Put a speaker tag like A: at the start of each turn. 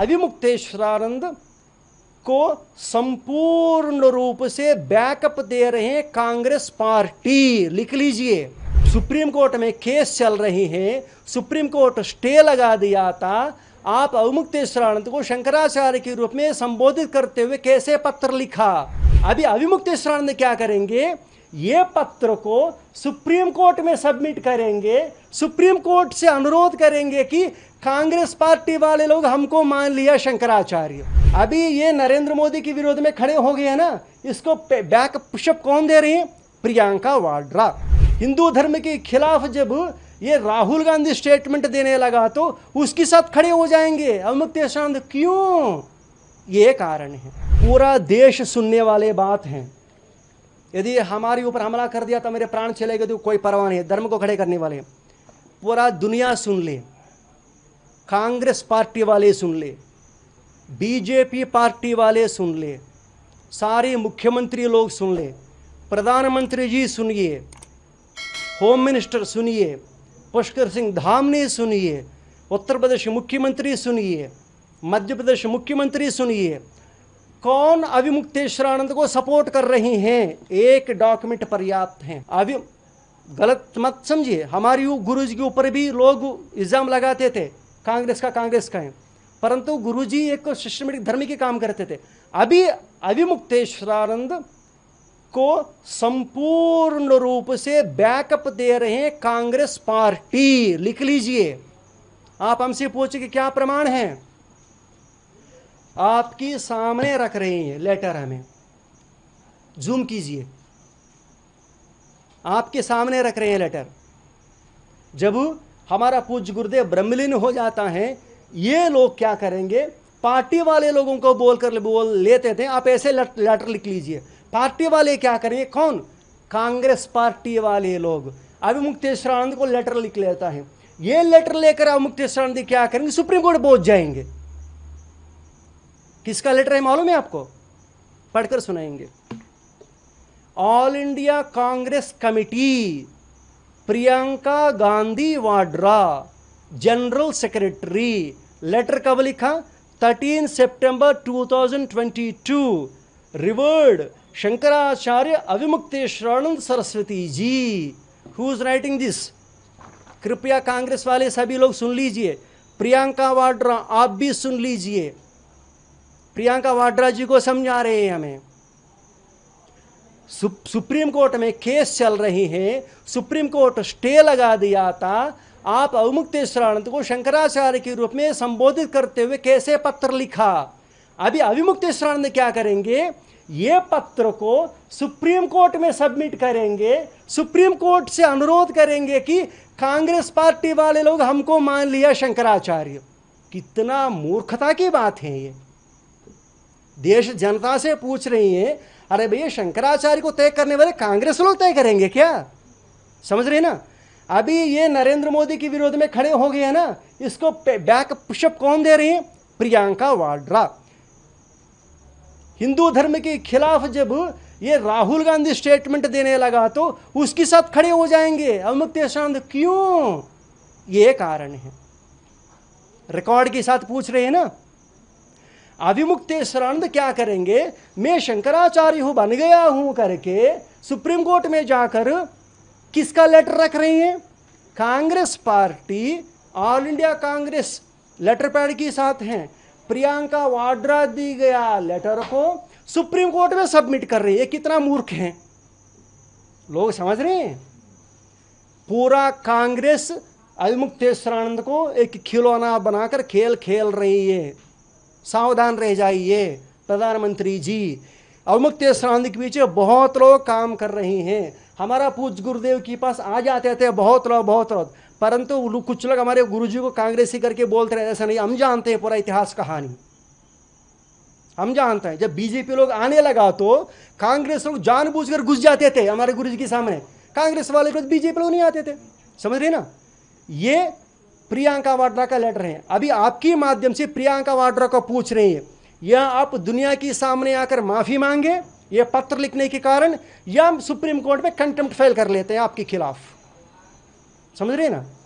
A: अभिमुक्तेश्वरानंद को संपूर्ण रूप से बैकअप दे रहे हैं कांग्रेस पार्टी लिख लीजिए सुप्रीम कोर्ट में केस चल रहे हैं सुप्रीम कोर्ट स्टे लगा दिया था आप अविमुक्तेश्वरानंद को शंकराचार्य के रूप में संबोधित करते हुए कैसे पत्र लिखा अभी अविमुक्तेश्वरानंद क्या करेंगे ये पत्र को सुप्रीम कोर्ट में सबमिट करेंगे सुप्रीम कोर्ट से अनुरोध करेंगे कि कांग्रेस पार्टी वाले लोग हमको मान लिया शंकराचार्य अभी ये नरेंद्र मोदी के विरोध में खड़े हो गए हैं ना इसको बैक पुशअप कौन दे रही है प्रियंका वाड्रा हिंदू धर्म के खिलाफ जब ये राहुल गांधी स्टेटमेंट देने लगा तो उसके साथ खड़े हो जाएंगे अमुक्त देशांत क्यों ये कारण है पूरा देश सुनने वाले बात हैं यदि हमारे ऊपर हमला कर दिया तो मेरे प्राण चले गए तो कोई परवाह नहीं धर्म को खड़े करने वाले पूरा दुनिया सुन ले कांग्रेस पार्टी वाले सुन ले बीजेपी पार्टी वाले सुन ले सारे मुख्यमंत्री लोग सुन ले प्रधानमंत्री जी सुनिए होम मिनिस्टर सुनिए पुष्कर सिंह धामनी सुनिए उत्तर प्रदेश मुख्यमंत्री सुनिए मध्य प्रदेश मुख्यमंत्री सुनिए कौन अभिमुक्तेश्वर आनंद को सपोर्ट कर रही हैं एक डॉक्यूमेंट पर्याप्त हैं अभी गलत मत समझिए हमारी जी के ऊपर भी लोग इल्ज़ाम लगाते थे कांग्रेस का कांग्रेस का है परंतु गुरुजी एक सिस्टमेटिक धर्म के काम करते थे अभी अभिमुक्तेश्वरानंद को संपूर्ण रूप से बैकअप दे रहे हैं कांग्रेस पार्टी लिख लीजिए आप हमसे पूछे कि क्या प्रमाण है आपके सामने रख रहे हैं लेटर हमें जूम कीजिए आपके सामने रख रहे हैं लेटर जब हमारा पूज्य गुरुदेव ब्रह्मलीन हो जाता है ये लोग क्या करेंगे पार्टी वाले लोगों को बोल कर बोल लेते थे आप ऐसे लेटर लिख लीजिए पार्टी वाले क्या करेंगे कौन कांग्रेस पार्टी वाले लोग अभी मुक्तेश्वरानंद को लेटर लिख लेता है ये लेटर लेकर अब मुक्तेश्वरानंद क्या करेंगे सुप्रीम कोर्ट पहुंच जाएंगे किसका लेटर है मालूम है आपको पढ़कर सुनाएंगे all India Congress committee Priyanka Gandhi Vadra general secretary letter कब लिखा 13 सितंबर 2022 revered Shankaracharya Avimukteshwaranand Saraswati ji who is writing this कृपया कांग्रेस वाले सभी लोग सुन लीजिए प्रियंका वाड्रा आप भी सुन लीजिए प्रियंका वाड्रा जी को समझा रहे हैं हमें सुप्रीम कोर्ट में केस चल रही है सुप्रीम कोर्ट स्टे लगा दिया था आप आनंद को शंकराचार्य के रूप में संबोधित करते हुए कैसे पत्र लिखा अभी आनंद क्या करेंगे ये पत्र को सुप्रीम कोर्ट में सबमिट करेंगे सुप्रीम कोर्ट से अनुरोध करेंगे कि कांग्रेस पार्टी वाले लोग हमको मान लिया शंकराचार्य कितना मूर्खता की बात है ये देश जनता से पूछ रही है अरे भैया शंकराचार्य को तय करने वाले कांग्रेस लोग तय करेंगे क्या समझ रहे ना अभी ये नरेंद्र मोदी के विरोध में खड़े हो गए हैं ना इसको बैक पुशअप कौन दे रही है प्रियंका वाड्रा हिंदू धर्म के खिलाफ जब ये राहुल गांधी स्टेटमेंट देने लगा तो उसके साथ खड़े हो जाएंगे अमुक्त शांत क्यों ये कारण है रिकॉर्ड के साथ पूछ रहे हैं ना अभिमुक्तेश्वरानंद क्या करेंगे मैं शंकराचार्य हूँ बन गया हूँ करके सुप्रीम कोर्ट में जाकर किसका लेटर रख रही हैं Congress party all India Congress letter pad के साथ हैं प्रियंका वाड्रा दी गया लेटर को सुप्रीम कोर्ट में सबमिट कर रही है कितना मूर्ख है लोग समझ रहे हैं पूरा कांग्रेस अभिमुक्तेश्वरानंद को एक खिलौना बनाकर खेल खेल रही है सावधान रह जाइए प्रधानमंत्री जी अवमुक्त श्रांति के पीछे बहुत लोग काम कर रहे हैं हमारा पूज गुरुदेव के पास आ जाते थे बहुत लोग बहुत लोग परंतु कुछ लोग हमारे गुरुजी को कांग्रेसी करके बोलते रहे ऐसा नहीं हम जानते हैं पूरा इतिहास कहानी हम जानते हैं जब बीजेपी लोग आने लगा तो कांग्रेस लोग जानबूझकर घुस जाते थे हमारे गुरुजी के सामने कांग्रेस वाले बीजेपी लोग नहीं आते थे समझ रहे ना ये प्रियंका वाड्रा का लेटर है अभी आपके माध्यम से प्रियंका वाड्रा को पूछ रहे हैं या आप दुनिया के सामने आकर माफ़ी मांगे ये पत्र लिखने के कारण या सुप्रीम कोर्ट में कंटेम्प्ट फाइल कर लेते हैं आपके खिलाफ समझ रहे हैं ना